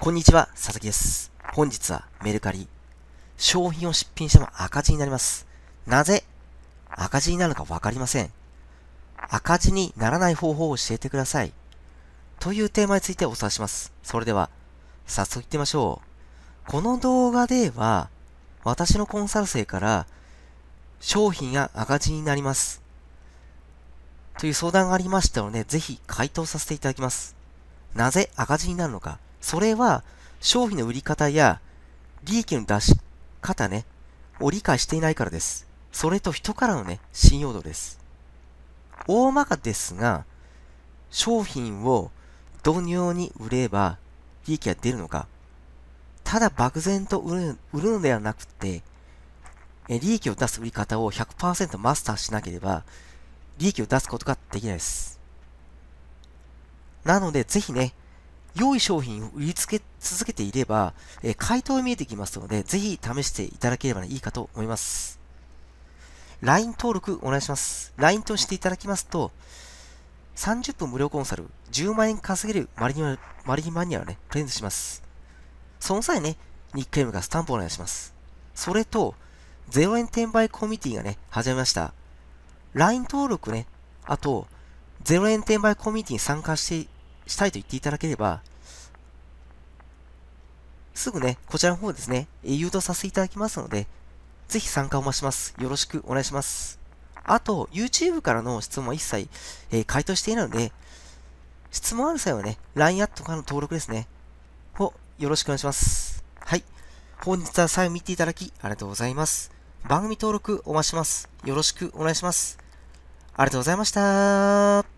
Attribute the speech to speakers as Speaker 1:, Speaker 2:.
Speaker 1: こんにちは、佐々木です。本日はメルカリ。商品を出品しても赤字になります。なぜ赤字になるのかわかりません。赤字にならない方法を教えてください。というテーマについてお伝えします。それでは、早速行ってみましょう。この動画では、私のコンサル生から、商品が赤字になります。という相談がありましたので、ぜひ回答させていただきます。なぜ赤字になるのか。それは商品の売り方や利益の出し方ね、を理解していないからです。それと人からのね、信用度です。大まかですが、商品をどのように売れば利益が出るのか、ただ漠然と売る売るのではなくて、利益を出す売り方を100%マスターしなければ、利益を出すことができないです。なので、ぜひね、良い商品を売りつけ続けていれば、えー、回答が見えてきますので、ぜひ試していただければいいかと思います。LINE 登録お願いします。LINE としていただきますと、30分無料コンサル、10万円稼げるマリニママリマニアをね、プレゼントします。その際ね、ニックネームがスタンプお願いします。それと、0円転売コミュニティがね、始めました。LINE 登録ね、あと、0円転売コミュニティに参加してしたいと言っていただければ、すぐね、こちらの方ですね、誘導させていただきますので、ぜひ参加を増します。よろしくお願いします。あと、YouTube からの質問は一切、えー、回答していないので、質問ある際はね、LINE アットからの登録ですね。を、よろしくお願いします。はい。本日は最後見ていただき、ありがとうございます。番組登録お待ちします。よろしくお願いします。ありがとうございました。